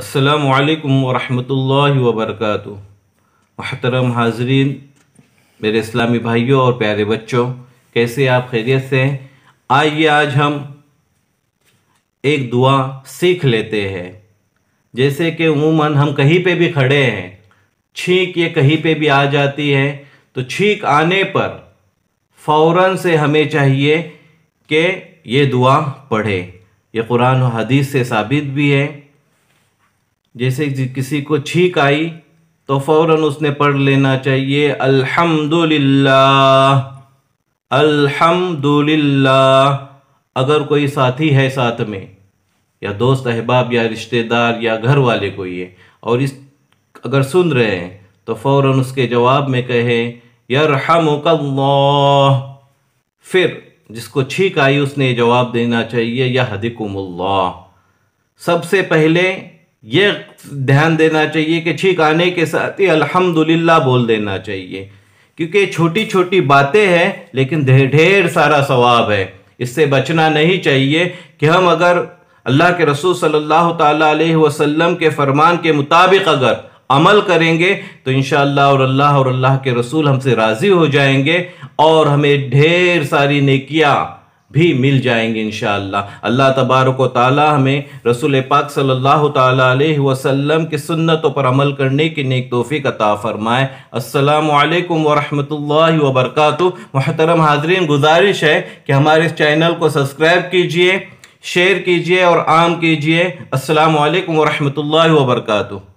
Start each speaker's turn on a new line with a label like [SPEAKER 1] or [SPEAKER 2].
[SPEAKER 1] السلام علیکم ورحمۃ اللہ وبرکاتہ محترم حاضرین میرے اسلامی بھائیوں اور پیارے بچوں کیسے آپ خیریت سے ہیں آئیے آج ہم ایک دعا سیکھ لیتے ہیں جیسے کہ عموماً ہم کہیں پہ بھی کھڑے ہیں چھینک یہ کہیں پہ بھی آ جاتی ہے تو چھینک آنے پر فوراً سے ہمیں چاہیے کہ یہ دعا پڑھیں یہ قرآن و حدیث سے ثابت بھی ہے جیسے جی کسی کو چھینک آئی تو فوراً اس نے پڑھ لینا چاہیے الحمد للہ الحمد للہ اگر کوئی ساتھی ہے ساتھ میں یا دوست احباب یا رشتہ دار یا گھر والے کوئی ہے اور اس اگر سن رہے ہیں تو فوراً اس کے جواب میں کہے یرحمک اللہ پھر جس کو چھینک آئی اس نے جواب دینا چاہیے یا اللہ سب سے پہلے یہ دھیان دینا چاہیے کہ چھینک آنے کے ساتھ ہی الحمدللہ بول دینا چاہیے کیونکہ چھوٹی چھوٹی باتیں ہیں لیکن ڈھیر سارا ثواب ہے اس سے بچنا نہیں چاہیے کہ ہم اگر اللہ کے رسول صلی اللہ تعالیٰ علیہ وسلم کے فرمان کے مطابق اگر عمل کریں گے تو انشاءاللہ اور اللہ اور اللہ کے رسول ہم سے راضی ہو جائیں گے اور ہمیں ڈھیر ساری نیکیاں بھی مل جائیں گے انشاءاللہ اللہ تبارک و تعالی ہمیں رسول پاک صلی اللہ علیہ وسلم کی سنتوں پر عمل کرنے کی نیک توفیق عطا فرمائے السلام علیکم ورحمۃ اللہ وبرکاتہ محترم حاضرین گزارش ہے کہ ہمارے اس چینل کو سبسکرائب کیجئے شیئر کیجئے اور عام کیجئے السلام علیکم ورحمۃ اللہ وبرکاتہ